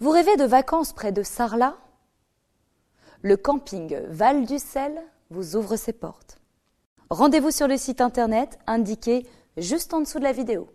Vous rêvez de vacances près de Sarlat Le camping Val du Sel vous ouvre ses portes. Rendez-vous sur le site internet indiqué juste en dessous de la vidéo.